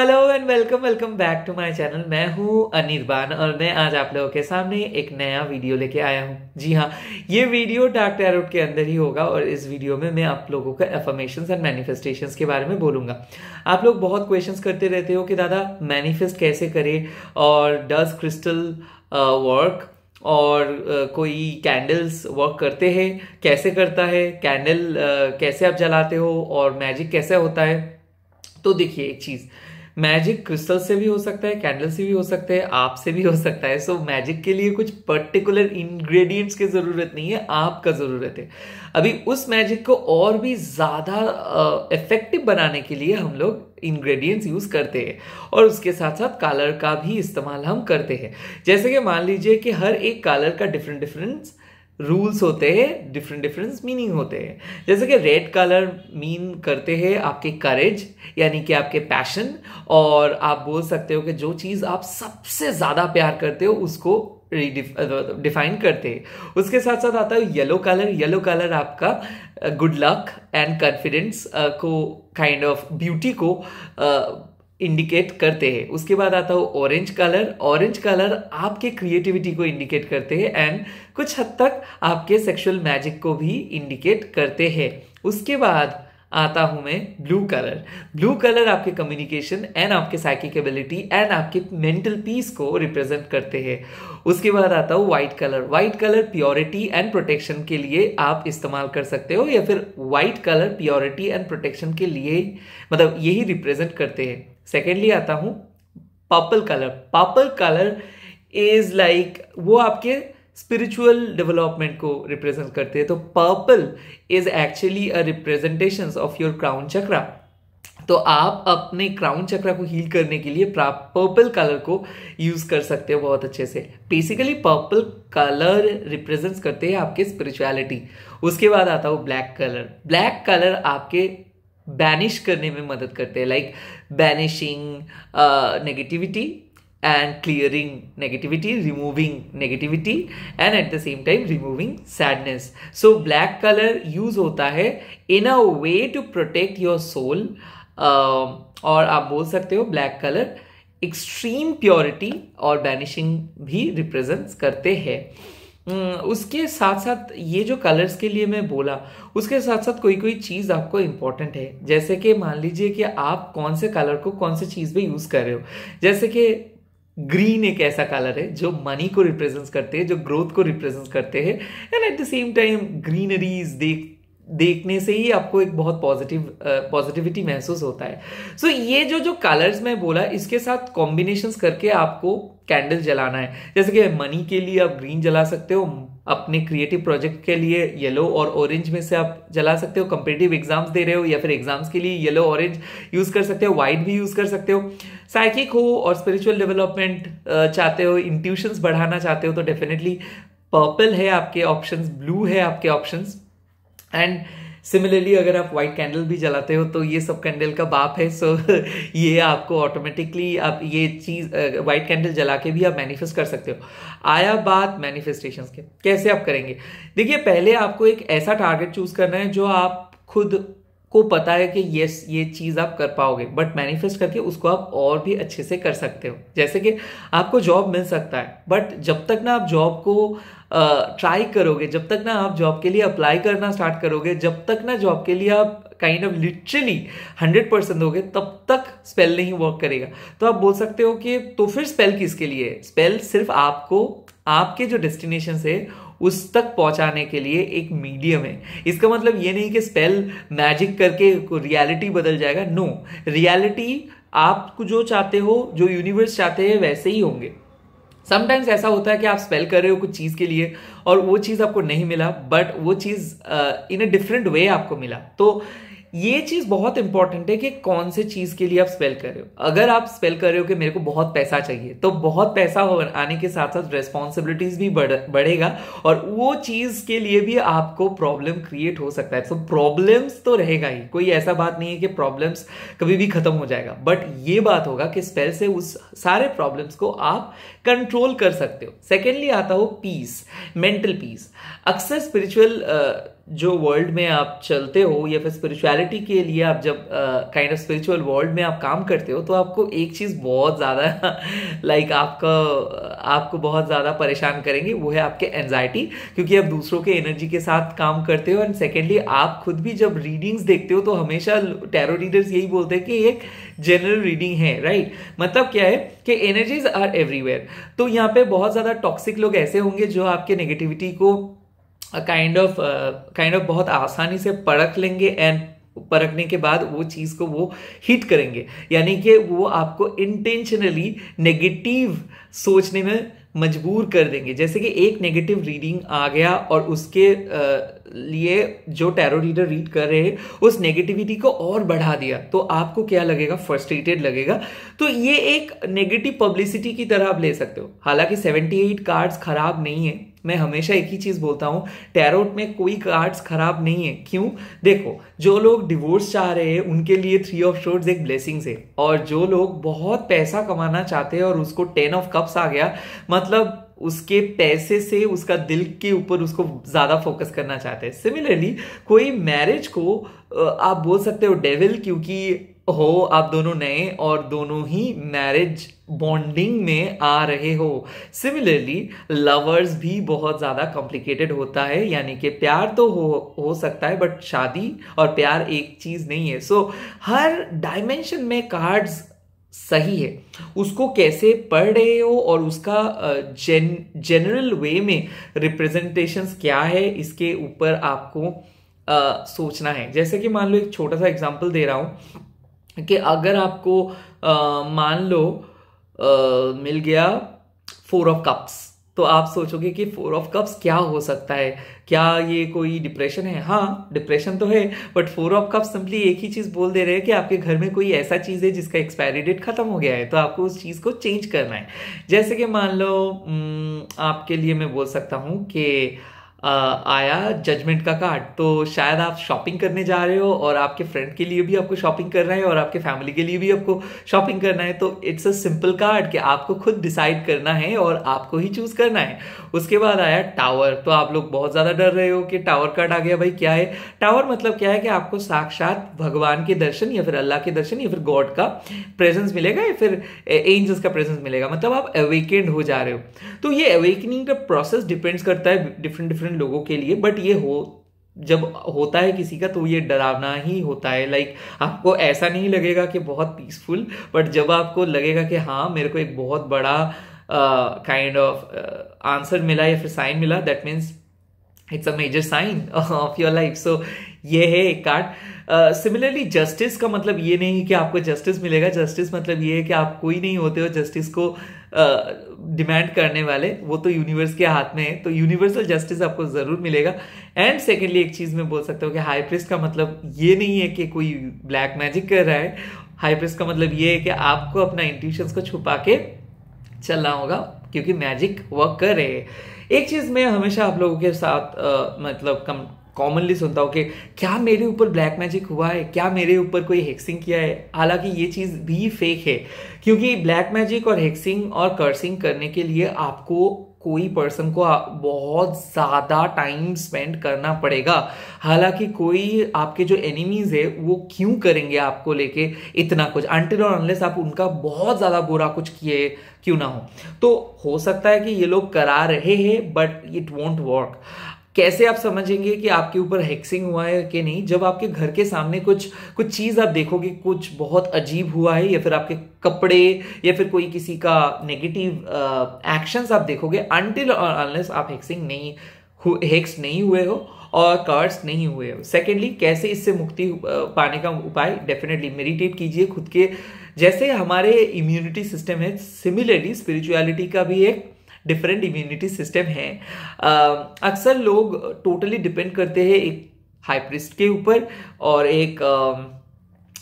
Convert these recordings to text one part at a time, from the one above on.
Hello and welcome welcome back to my channel मैं हूं अनिर्बान और मैं आज आप लोगों के सामने एक नया वीडियो लेके आया हूँ जी हाँ ये वीडियो डार्क टैरोट के अंदर ही होगा और इस वीडियो में मैं आप लोगों का एफर्मेशन एंड मैनिफेस्टेशंस के बारे में बोलूंगा आप लोग बहुत क्वेश्चंस करते रहते हो कि दादा मैनिफेस्ट कैसे करे और डज क्रिस्टल वर्क और uh, कोई कैंडल्स वर्क करते हैं कैसे करता है कैंडल uh, कैसे आप जलाते हो और मैजिक कैसे होता है तो देखिए एक चीज़ मैजिक क्रिस्टल से भी हो सकता है कैंडल से भी हो सकता है आप से भी हो सकता है सो so, मैजिक के लिए कुछ पर्टिकुलर इंग्रेडिएंट्स की ज़रूरत नहीं है आपका ज़रूरत है अभी उस मैजिक को और भी ज़्यादा इफेक्टिव बनाने के लिए हम लोग इंग्रेडिएंट्स यूज करते हैं और उसके साथ साथ कलर का भी इस्तेमाल हम करते हैं जैसे कि मान लीजिए कि हर एक कलर का डिफरेंट डिफरेंट रूल्स होते हैं डिफरेंट डिफरेंट मीनिंग होते हैं जैसे कि रेड कलर मीन करते हैं आपके करेज यानी कि आपके पैशन और आप बोल सकते हो कि जो चीज़ आप सबसे ज़्यादा प्यार करते हो उसको डिफाइन करते हैं उसके साथ साथ आता है येलो कलर येलो कलर आपका गुड लक एंड कॉन्फिडेंस को काइंड ऑफ ब्यूटी को uh, इंडिकेट करते हैं उसके बाद आता हो ऑरेंज कलर ऑरेंज कलर आपके क्रिएटिविटी को इंडिकेट करते हैं एंड कुछ हद तक आपके सेक्सुअल मैजिक को भी इंडिकेट करते हैं उसके बाद आता हूं मैं ब्लू कलर ब्लू कलर आपके कम्युनिकेशन एंड आपके साइकिक एबिलिटी एंड आपके मेंटल पीस को रिप्रेजेंट करते हैं उसके बाद आता हूँ white colour white colour purity and protection के लिए आप इस्तेमाल कर सकते हो या फिर white colour purity and protection के लिए मतलब यही रिप्रेजेंट करते हैं सेकेंडली आता हूँ purple colour purple colour is like वो आपके स्पिरिचुअल डेवलपमेंट को रिप्रेजेंट करते हैं तो purple is actually a representation of your crown chakra तो आप अपने क्राउन चक्रा को हील करने के लिए पर्पल कलर को यूज कर सकते हो बहुत अच्छे से बेसिकली पर्पल कलर रिप्रेजेंट करते हैं आपके स्पिरिचुअलिटी उसके बाद आता हो ब्लैक कलर ब्लैक कलर आपके बैनिश करने में मदद करते हैं like banishing negativity and clearing negativity removing negativity and at the same time removing sadness so black color use hota hai in a way to protect your soul uh, or aap bol sakte ho black color extreme purity or banishing bhi represents karte hai उसके साथ साथ ये जो colours के लिए मैं बोला उसके साथ साथ कोई कोई चीज़ आपको इम्पॉर्टेंट है जैसे कि मान लीजिए कि आप कौन से कलर को कौन से चीज़ पे यूज़ कर रहे हो जैसे कि ग्रीन एक ऐसा कलर है जो मनी को रिप्रेजेंट करते हैं जो ग्रोथ को रिप्रेजेंट करते हैं and at the same time greeneries देख देखने से ही आपको एक बहुत पॉजिटिव पॉजिटिविटी uh, महसूस होता है सो so, ये जो जो कलर्स मैं बोला इसके साथ कॉम्बिनेशंस करके आपको कैंडल जलाना है जैसे कि मनी के लिए आप ग्रीन जला सकते हो अपने क्रिएटिव प्रोजेक्ट के लिए येलो और ऑरेंज में से आप जला सकते हो कंपिटेटिव एग्जाम्स दे रहे हो या फिर एग्जाम्स के लिए येलो ऑरेंज यूज़ कर सकते हो वाइट भी यूज़ कर सकते हो साइकिक हो और स्पिरिचुअल डेवलपमेंट चाहते हो इंट्यूशंस बढ़ाना चाहते हो तो डेफिनेटली पर्पल है आपके ऑप्शंस ब्लू है आपके ऑप्शंस एंड सिमिलरली अगर आप व्हाइट कैंडल भी जलाते हो तो ये सब कैंडल का बाप है सो ये आपको ऑटोमेटिकली आप ये चीज़ व्हाइट कैंडल जला के भी आप मैनिफेस्ट कर सकते हो आया बात मैनिफेस्टेशन के कैसे आप करेंगे देखिए पहले आपको एक ऐसा टारगेट चूज करना है जो आप खुद को पता है कि यस ये चीज़ आप कर पाओगे बट मैनिफेस्ट करके उसको आप और भी अच्छे से कर सकते हो जैसे कि आपको जॉब मिल सकता है बट जब तक ना आप जॉब को ट्राई करोगे जब तक ना आप जॉब के लिए अप्लाई करना स्टार्ट करोगे जब तक ना जॉब के लिए आप kind of literally hundred percent दोगे तब तक स्पेल नहीं वर्क करेगा तो आप बोल सकते हो कि तो फिर स्पेल किसके लिए स्पेल सिर्फ आपको आपके जो डेस्टिनेशन है उस तक पहुंचाने के लिए एक मीडियम है इसका मतलब ये नहीं कि स्पेल मैजिक करके रियलिटी बदल जाएगा नो no, रियलिटी आप जो चाहते हो जो यूनिवर्स चाहते हैं वैसे ही होंगे समटाइम्स ऐसा होता है कि आप स्पेल कर रहे हो कुछ चीज़ के लिए और वो चीज़ आपको नहीं मिला बट वो चीज़ इन अ डिफरेंट वे आपको मिला तो ये चीज बहुत इंपॉर्टेंट है कि कौन से चीज के लिए आप स्पेल कर रहे हो अगर आप स्पेल कर रहे हो कि मेरे को बहुत पैसा चाहिए तो बहुत पैसा हो आने के साथ साथ रेस्पॉन्सिबिलिटीज भी बढ़, बढ़ेगा और वो चीज के लिए भी आपको प्रॉब्लम क्रिएट हो सकता है तो प्रॉब्लम्स तो रहेगा ही कोई ऐसा बात नहीं है कि प्रॉब्लम्स कभी भी खत्म हो जाएगा बट ये बात होगा कि स्पेल से उस सारे प्रॉब्लम्स को आप कंट्रोल कर सकते हो सेकेंडली आता हो पीस मेंटल पीस अक्सर स्पिरिचुअल जो वर्ल्ड में आप चलते हो या फिर स्पिरिचुअलिटी के लिए आप जब काइंड ऑफ स्पिरिचुअल वर्ल्ड में आप काम करते हो तो आपको एक चीज़ बहुत ज़्यादा लाइक like, आपका आपको बहुत ज़्यादा परेशान करेंगे वो है आपके एनजाइटी क्योंकि आप दूसरों के एनर्जी के साथ काम करते हो एंड सेकेंडली आप खुद भी जब रीडिंग्स देखते हो तो हमेशा टैरो रीडर्स यही बोलते हैं कि एक जनरल रीडिंग है राइट मतलब क्या है कि एनर्जीज आर एवरीवेयर तो यहाँ पे बहुत ज़्यादा टॉक्सिक लोग ऐसे होंगे जो आपके नेगेटिविटी को काइंड ऑफ काइंड ऑफ बहुत आसानी से परख लेंगे एंड परखने के बाद वो चीज़ को वो हिट करेंगे यानी कि वो आपको इंटेंशनली नेगेटिव सोचने में मजबूर कर देंगे जैसे कि एक नेगेटिव रीडिंग आ गया और उसके लिए जो टैरो रीडर रीड कर रहे हैं उस नेगेटिविटी को और बढ़ा दिया तो आपको क्या लगेगा फ्रस्ट्रेटेड लगेगा तो ये एक नेगेटिव पब्लिसिटी की तरह आप ले सकते हो हालांकि 78 कार्ड्स खराब नहीं है मैं हमेशा एक ही चीज़ बोलता हूँ टैरोट में कोई कार्ड्स खराब नहीं है क्यों देखो जो लोग डिवोर्स चाह रहे हैं उनके लिए थ्री ऑफ शोर्ट्स एक ब्लेसिंग्स है और जो लोग बहुत पैसा कमाना चाहते हैं और उसको टेन ऑफ कप्स आ गया मतलब उसके पैसे से उसका दिल के ऊपर उसको ज़्यादा फोकस करना चाहते हैं सिमिलरली कोई मैरिज को आप बोल सकते हो डेविल क्योंकि हो आप दोनों नए और दोनों ही मैरिज बॉन्डिंग में आ रहे हो सिमिलरली लवर्स भी बहुत ज़्यादा कॉम्प्लिकेटेड होता है यानी कि प्यार तो हो हो सकता है बट शादी और प्यार एक चीज़ नहीं है सो so, हर डायमेंशन में कार्ड्स सही है उसको कैसे पढ़ रहे हो और उसका जेन जनरल वे में रिप्रेजेंटेशंस क्या है इसके ऊपर आपको आ, सोचना है जैसे कि मान लो एक छोटा सा एग्जांपल दे रहा हूँ कि अगर आपको मान लो आ, मिल गया फोर ऑफ कप्स तो आप सोचोगे कि फोर ऑफ कप्स क्या हो सकता है क्या ये कोई डिप्रेशन है हाँ डिप्रेशन तो है but four of cups simply एक ही चीज़ बोल दे रहे हैं कि आपके घर में कोई ऐसा चीज़ है जिसका एक्सपायरी डेट खत्म हो गया है तो आपको उस चीज़ को चेंज करना है जैसे कि मान लो आपके लिए मैं बोल सकता हूँ कि आया जजमेंट का कार्ड तो शायद आप शॉपिंग करने जा रहे हो और आपके फ्रेंड के लिए भी आपको शॉपिंग करना है और आपके फैमिली के लिए भी आपको शॉपिंग करना है तो इट्स अ सिंपल कार्ड कि आपको खुद डिसाइड करना है और आपको ही चूज करना है उसके बाद आया टावर तो आप लोग बहुत ज़्यादा डर रहे हो कि टावर कार्ड आ गया भाई क्या है टावर मतलब क्या है कि आपको साक्षात भगवान के दर्शन या फिर अल्लाह के दर्शन या फिर गॉड का प्रेजेंस मिलेगा या फिर एंजल्स का प्रेजेंस मिलेगा मतलब आप अवेकेंड हो जा रहे हो तो ये अवेकनिंग का प्रोसेस डिपेंड्स करता है डिफरेंट डिफरेंट डिफरेंट लोगों के लिए बट ये हो जब होता है किसी का तो ये डरावना ही होता है लाइक like, आपको ऐसा नहीं लगेगा कि बहुत पीसफुल बट जब आपको लगेगा कि हाँ मेरे को एक बहुत बड़ा काइंड ऑफ आंसर मिला या फिर साइन मिला that means it's a major sign of your life so ये है एक कार्ड सिमिलरली जस्टिस का मतलब ये नहीं कि आपको जस्टिस मिलेगा जस्टिस मतलब ये है कि आप कोई नहीं होते हो जस्टिस को uh, डिमांड करने वाले वो तो यूनिवर्स के हाथ में है तो यूनिवर्सल जस्टिस आपको ज़रूर मिलेगा एंड सेकेंडली एक चीज़ मैं बोल सकता हूँ कि हाई प्रिस्ट का मतलब ये नहीं है कि कोई ब्लैक मैजिक कर रहा है हाई प्रिस्ट का मतलब ये है कि आपको अपना इंट्यूशंस को छुपा के चलना होगा क्योंकि मैजिक वर्क कर रहे हैं एक चीज़ मैं हमेशा आप लोगों के साथ आ, मतलब कम कॉमनली सुनता हूँ कि क्या मेरे ऊपर ब्लैक मैजिक हुआ है क्या मेरे ऊपर कोई हेक्सिंग किया है हालांकि ये चीज़ भी फेक है क्योंकि ब्लैक मैजिक और हेक्सिंग और कर्सिंग करने के लिए आपको कोई पर्सन को बहुत ज़्यादा टाइम स्पेंड करना पड़ेगा हालांकि कोई आपके जो एनिमीज़ है वो क्यों करेंगे आपको लेके इतना कुछ अंटिल और अनलेस आप उनका बहुत ज़्यादा बुरा कुछ किए क्यों ना हो तो हो सकता है कि ये लोग करा रहे हैं बट इट वॉन्ट वर्क कैसे आप समझेंगे कि आपके ऊपर हैक्सिंग हुआ है कि नहीं जब आपके घर के सामने कुछ कुछ चीज़ आप देखोगे कुछ बहुत अजीब हुआ है या फिर आपके कपड़े या फिर कोई किसी का नेगेटिव एक्शंस आप देखोगे अनटिल और अनलेस आप हैक्सिंग नहीं हेक्स नहीं हुए हो और कार्ड्स नहीं हुए हो सेकेंडली कैसे इससे मुक्ति पाने का उपाय डेफिनेटली मेडिटेट कीजिए खुद के जैसे हमारे इम्यूनिटी सिस्टम है सिमिलरली स्पिरिचुअलिटी का भी एक डिफरेंट इम्यूनिटी सिस्टम है अक्सर लोग टोटली डिपेंड करते हैं एक हाइप्रिस्ट के ऊपर और एक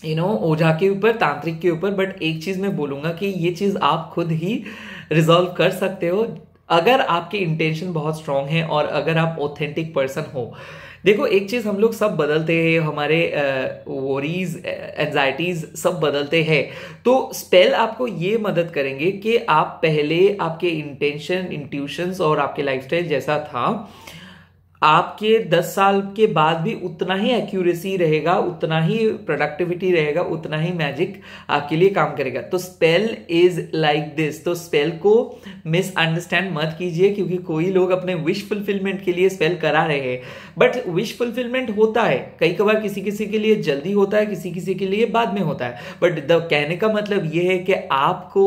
यू नो ओझा के ऊपर तांत्रिक के ऊपर बट एक चीज़ मैं बोलूँगा कि ये चीज़ आप खुद ही रिजॉल्व कर सकते हो अगर आपके इंटेंशन बहुत स्ट्रांग है और अगर आप ऑथेंटिक पर्सन हो देखो एक चीज़ हम लोग सब बदलते हैं हमारे वरीज एनजाइटीज़ सब बदलते हैं तो स्पेल आपको ये मदद करेंगे कि आप पहले आपके इंटेंशन इंट्यूशंस और आपके लाइफस्टाइल जैसा था आपके 10 साल के बाद भी उतना ही एक्यूरेसी रहेगा उतना ही प्रोडक्टिविटी रहेगा उतना ही मैजिक आपके लिए काम करेगा तो स्पेल इज लाइक दिस तो स्पेल को मिस अंडरस्टैंड मत कीजिए क्योंकि कोई लोग अपने विश फुलफिलमेंट के लिए स्पेल करा रहे हैं बट विश फुलफिलमेंट होता है कई कबार किसी किसी के लिए जल्दी होता है किसी किसी के लिए बाद में होता है बट द कहने का मतलब यह है कि आपको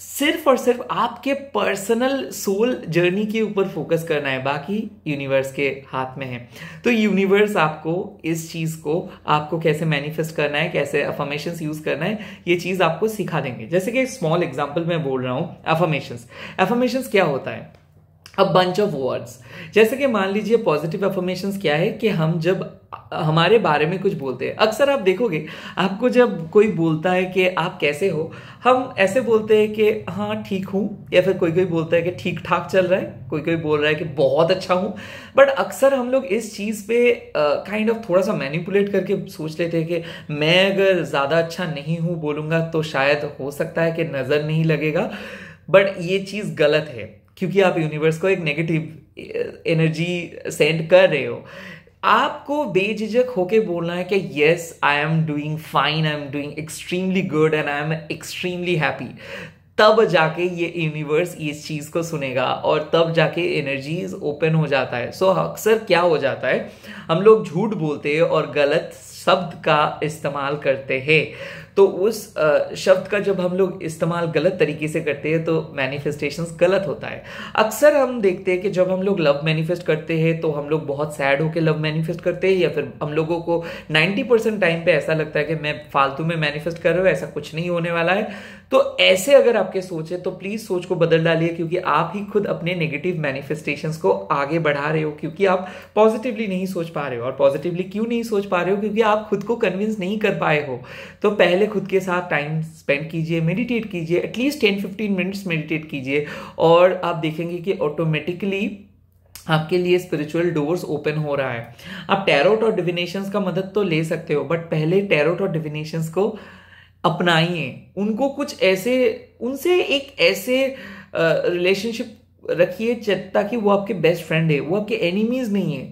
सिर्फ और सिर्फ आपके पर्सनल सोल जर्नी के ऊपर फोकस करना है बाकी यूनिवर्स के हाथ में है तो यूनिवर्स आपको इस चीज़ को आपको कैसे मैनिफेस्ट करना है कैसे अफर्मेशन यूज़ करना है ये चीज़ आपको सिखा देंगे जैसे कि स्मॉल एग्जांपल मैं बोल रहा हूँ अफर्मेशन अफर्मेशन क्या होता है अ बंच ऑफ वर्ड्स जैसे कि मान लीजिए पॉजिटिव अफर्मेशन क्या है कि हम जब हमारे बारे में कुछ बोलते हैं अक्सर आप देखोगे आपको जब कोई बोलता है कि आप कैसे हो हम ऐसे बोलते हैं कि हाँ ठीक हूँ या फिर कोई कोई बोलता है कि ठीक ठाक चल रहा है कोई कोई बोल रहा है कि बहुत अच्छा हूँ बट अक्सर हम लोग इस चीज़ पे काइंड ऑफ kind of थोड़ा सा मैनिपुलेट करके सोच लेते हैं कि मैं अगर ज़्यादा अच्छा नहीं हूँ बोलूँगा तो शायद हो सकता है कि नज़र नहीं लगेगा बट ये चीज़ गलत है क्योंकि आप यूनिवर्स को एक नेगेटिव एनर्जी सेंड कर रहे हो आपको बेझिझक होके बोलना है कि yes I am doing fine I am doing extremely good and I am extremely happy तब जाके ये यूनिवर्स इस चीज़ को सुनेगा और तब जाके एनर्जीज ओपन हो जाता है सो so, अक्सर क्या हो जाता है हम लोग झूठ बोलते हैं और गलत शब्द का इस्तेमाल करते हैं तो उस शब्द का जब हम लोग इस्तेमाल गलत तरीके से करते हैं तो मैनिफेस्टेशन गलत होता है अक्सर हम देखते हैं कि जब हम लोग लव मैनिफेस्ट करते हैं तो हम लोग बहुत सैड होकर लव मैनिफेस्ट करते हैं या फिर हम लोगों को 90 परसेंट टाइम पे ऐसा लगता है कि मैं फालतू में मैनिफेस्ट कर रहा हूँ ऐसा कुछ नहीं होने वाला है तो ऐसे अगर आपके सोच है तो प्लीज़ सोच को बदल डालिए क्योंकि आप ही खुद अपने नेगेटिव मैनिफेस्टेशन को आगे बढ़ा रहे हो क्योंकि आप पॉजिटिवली नहीं सोच पा रहे हो और पॉजिटिवली क्यों नहीं सोच पा रहे हो क्योंकि आप खुद को कन्विंस नहीं कर पाए हो तो पहले पहले खुद के साथ टाइम स्पेंड कीजिए मेडिटेट कीजिए at least ten fifteen minutes meditate कीजिए और आप देखेंगे कि ऑटोमेटिकली आपके लिए स्पिरिचुअल डोर्स ओपन हो रहा है आप टैरोट और डिविनेशंस का मदद तो ले सकते हो बट पहले टैरोट और डिविनेशंस को अपनाइए उनको कुछ ऐसे उनसे एक ऐसे रिलेशनशिप रखिए ताकि वो आपके बेस्ट फ्रेंड है वो आपके एनिमीज नहीं है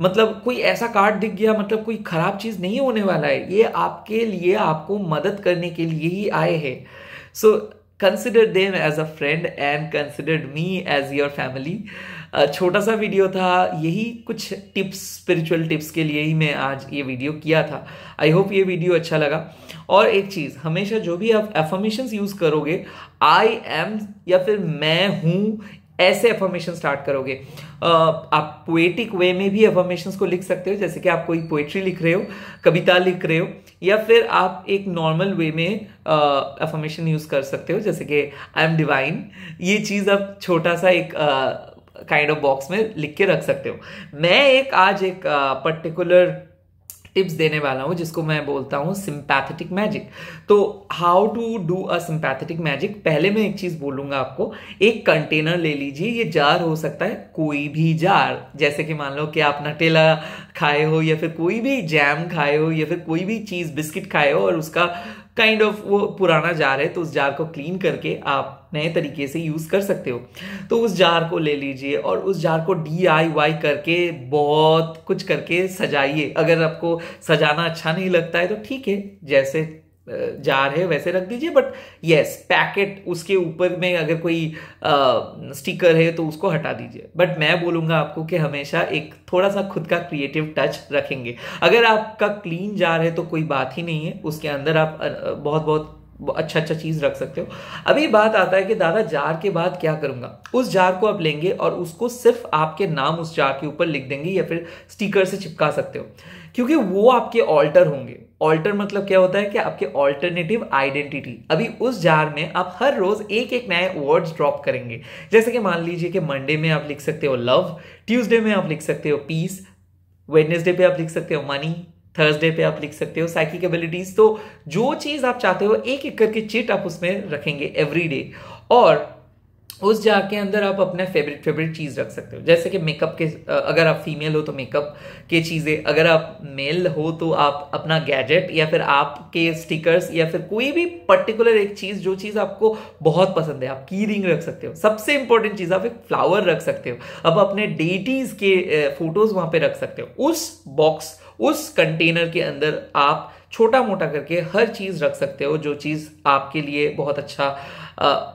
मतलब कोई ऐसा कार्ड दिख गया मतलब कोई ख़राब चीज़ नहीं होने वाला है ये आपके लिए आपको मदद करने के लिए ही आए हैं so consider them as a friend and consider me as your family छोटा सा वीडियो था यही कुछ टिप्स स्पिरिचुअल टिप्स के लिए ही मैं आज ये वीडियो किया था आई होप ये वीडियो अच्छा लगा और एक चीज़ हमेशा जो भी आप एफर्मेशन यूज़ करोगे आई एम या फिर मैं हूँ ऐसे एफॉर्मेशन स्टार्ट करोगे आप पोएटिक वे में भी एफॉर्मेशन को लिख सकते हो जैसे कि आप कोई पोएट्री लिख रहे हो कविता लिख रहे हो या फिर आप एक नॉर्मल वे में अफॉर्मेशन यूज कर सकते हो जैसे कि आई एम डिवाइन ये चीज़ आप छोटा सा एक काइंड ऑफ बॉक्स में लिख के रख सकते हो मैं एक आज एक पर्टिकुलर टिप्स देने वाला हूँ जिसको मैं बोलता हूँ सिंपैथेटिक मैजिक तो how to do a sympathetic magic पहले मैं एक चीज़ बोलूँगा आपको एक कंटेनर ले लीजिए ये जार हो सकता है कोई भी जार जैसे कि मान लो कि आप नटेला खाए हो या फिर कोई भी जैम खाए हो या फिर कोई भी चीज़ बिस्किट खाए हो और उसका काइंड ऑफ वो पुराना जार है तो उस जार को क्लीन करके आप नए तरीके से यूज़ कर सकते हो तो उस जार को ले लीजिए और उस जार को डी करके बहुत कुछ करके सजाइए अगर आपको सजाना अच्छा नहीं लगता है तो ठीक है जैसे जार है वैसे रख दीजिए बट यस पैकेट उसके ऊपर में अगर कोई आ, स्टिकर है तो उसको हटा दीजिए बट मैं बोलूँगा आपको कि हमेशा एक थोड़ा सा खुद का क्रिएटिव टच रखेंगे अगर आपका क्लीन जार है तो कोई बात ही नहीं है उसके अंदर आप बहुत बहुत अच्छा अच्छा चीज़ रख सकते हो अभी बात आता है कि दादा जार के बाद क्या करूँगा उस जार को आप लेंगे और उसको सिर्फ आपके नाम उस जार के ऊपर लिख देंगे या फिर स्टिकर से चिपका सकते हो क्योंकि वो आपके ऑल्टर होंगे ऑल्टर मतलब क्या होता है कि आपके ऑल्टरनेटिव आइडेंटिटी अभी उस जार में आप हर रोज एक एक नए वर्ड्स ड्रॉप करेंगे जैसे कि मान लीजिए कि मंडे में आप लिख सकते हो लव ट्यूसडे में आप लिख सकते हो पीस वेडनेसडे पे आप लिख सकते हो मनी थर्सडे पे आप लिख सकते हो साइकिक एबिलिटीज तो जो चीज आप चाहते हो एक एक करके चिट आप उसमें रखेंगे एवरी डे और उस जार के अंदर आप अपने फेवरेट फेवरेट चीज़ रख सकते हो जैसे कि मेकअप के अगर आप फीमेल हो तो मेकअप के चीज़ें अगर आप मेल हो तो आप अपना गैजेट या फिर आपके स्टिकर्स या फिर कोई भी पर्टिकुलर एक चीज़ जो चीज़ आपको बहुत पसंद है आप की रिंग रख सकते हो सबसे इंपॉर्टेंट चीज़ आप एक फ्लावर रख सकते हो अब अपने डेटीज़ के फोटोज़ वहाँ पर रख सकते हो उस बॉक्स उस कंटेनर के अंदर आप छोटा मोटा करके हर चीज़ रख सकते हो जो चीज़ आपके लिए बहुत अच्छा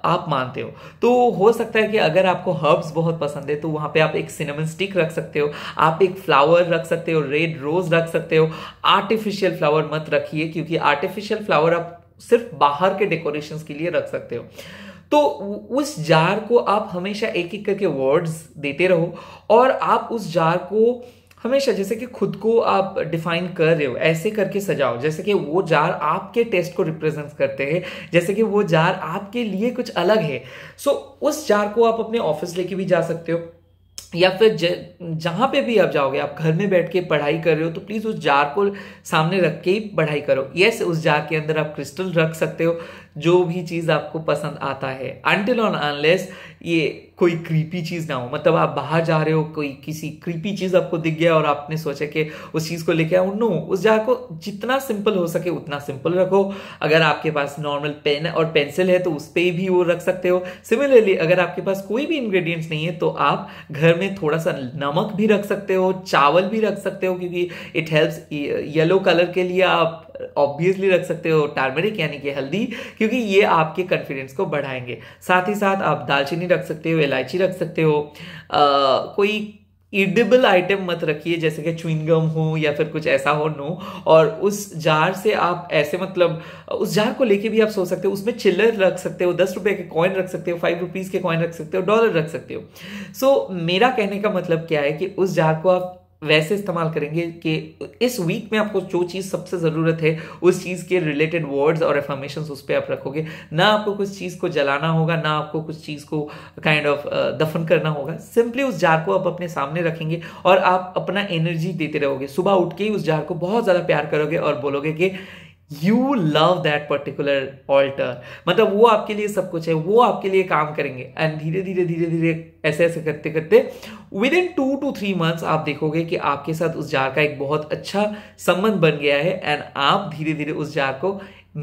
आप मानते हो तो हो सकता है कि अगर आपको हर्ब्स बहुत पसंद है तो वहाँ पे आप एक सिनेमन स्टिक रख सकते हो आप एक फ्लावर रख सकते हो रेड रोज रख सकते हो आर्टिफिशियल फ्लावर मत रखिए क्योंकि आर्टिफिशियल फ्लावर आप सिर्फ बाहर के डेकोरेशन के लिए रख सकते हो तो उस जार को आप हमेशा एक एक करके वर्ड्स देते रहो और आप उस जार को हमेशा जैसे कि खुद को आप डिफाइन कर रहे हो ऐसे करके सजाओ जैसे कि वो जार आपके टेस्ट को रिप्रेजेंट करते हैं जैसे कि वो जार आपके लिए कुछ अलग है सो so, उस जार को आप अपने ऑफिस लेके भी जा सकते हो या फिर जहाँ पे भी आप जाओगे आप घर में बैठ के पढ़ाई कर रहे हो तो प्लीज़ उस जार को सामने रख के ही पढ़ाई करो यस उस जार के अंदर आप क्रिस्टल रख सकते हो जो भी चीज़ आपको पसंद आता है अनटिल और अनलेस ये कोई क्रीपी चीज़ ना हो मतलब आप बाहर जा रहे हो कोई किसी क्रीपी चीज़ आपको दिख गया और आपने सोचा कि उस चीज़ को लेके आओ oh नो उस जगह को जितना सिंपल हो सके उतना सिंपल रखो अगर आपके पास नॉर्मल पेन और पेंसिल है तो उस पर भी वो रख सकते हो सिमिलरली अगर आपके पास कोई भी इंग्रेडिएंट्स नहीं है तो आप घर में थोड़ा सा नमक भी रख सकते हो चावल भी रख सकते हो क्योंकि इट हेल्प्स येलो कलर के लिए आप ऑब्वियसली रख सकते हो टार्मेरिक यानी कि हल्दी क्योंकि ये आपके कॉन्फिडेंस को बढ़ाएंगे साथ ही साथ आप दालचीनी रख सकते हो इलायची रख सकते हो आ, कोई ईडेबल आइटम मत रखिए जैसे कि चुइंगम हो या फिर कुछ ऐसा हो नो और उस जार से आप ऐसे मतलब उस जार को लेके भी आप सोच सकते हो उसमें चिल्लर रख सकते हो दस रुपए के कॉइन रख सकते हो फाइव रुपीज़ के कॉइन रख सकते हो डॉलर रख सकते हो सो so, मेरा कहने का मतलब क्या है कि उस जार को आप वैसे इस्तेमाल करेंगे कि इस वीक में आपको जो चीज़ सबसे ज़रूरत है उस चीज़ के रिलेटेड वर्ड्स और एफर्मेशन उस पर आप रखोगे ना आपको कुछ चीज़ को जलाना होगा ना आपको कुछ चीज़ को काइंड ऑफ दफन करना होगा सिंपली उस जार को आप अपने सामने रखेंगे और आप अपना एनर्जी देते रहोगे सुबह उठ के ही उस जार को बहुत ज़्यादा प्यार करोगे और बोलोगे कि you love that particular altar मतलब वो आपके लिए सब कुछ है वो आपके लिए काम करेंगे एंड धीरे धीरे धीरे धीरे ऐसे ऐसे करते करते within two two three months आप देखोगे कि आपके साथ उस जार का एक बहुत अच्छा संबंध बन गया है एंड आप धीरे धीरे उस जार को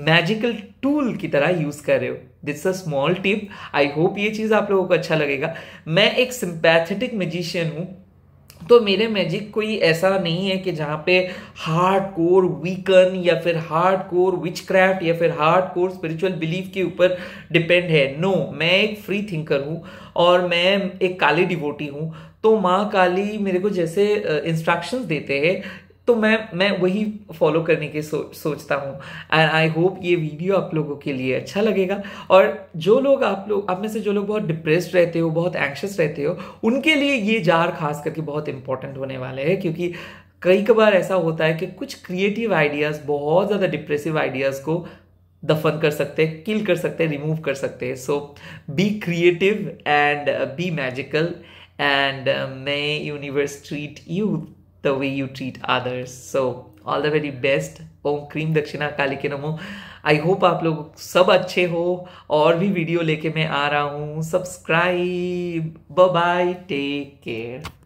मैजिकल टूल की तरह यूज कर रहे हो that's a small tip I hope ये चीज आप लोगों को अच्छा लगेगा मैं एक सिंपैथेटिक मजिशियन हूँ तो मेरे मैजिक कोई ऐसा नहीं है कि जहाँ पे हार्ड कोर वीकन या फिर हार्ड कोर विच क्राफ्ट या फिर हार्ड कोर स्पिरिचुअल बिलीफ के ऊपर डिपेंड है नो no, मैं एक फ्री थिंकर हूँ और मैं एक काली डिवोटी हूँ तो माँ काली मेरे को जैसे इंस्ट्रक्शंस uh, देते हैं तो मैं मैं वही फॉलो करने के सो, सोचता हूँ एंड आई होप ये वीडियो आप लोगों के लिए अच्छा लगेगा और जो लोग आप लोग आप में से जो लोग बहुत डिप्रेस रहते हो बहुत एंक्शस रहते हो उनके लिए ये जार खास करके बहुत इंपॉर्टेंट होने वाले हैं क्योंकि कई कबार ऐसा होता है कि कुछ क्रिएटिव आइडियाज़ बहुत ज़्यादा डिप्रेसिव आइडियाज़ को दफन कर सकते हैं किल कर सकते हैं रिमूव कर सकते हैं so be creative and be magical and may universe treat you the way you treat others. So all the very best Om Kreem Dakshina Kali के नमो आई होप आप लोग सब अच्छे हो और भी वीडियो लेके मैं आ रहा हूँ सब्सक्राइब बाय टेक केयर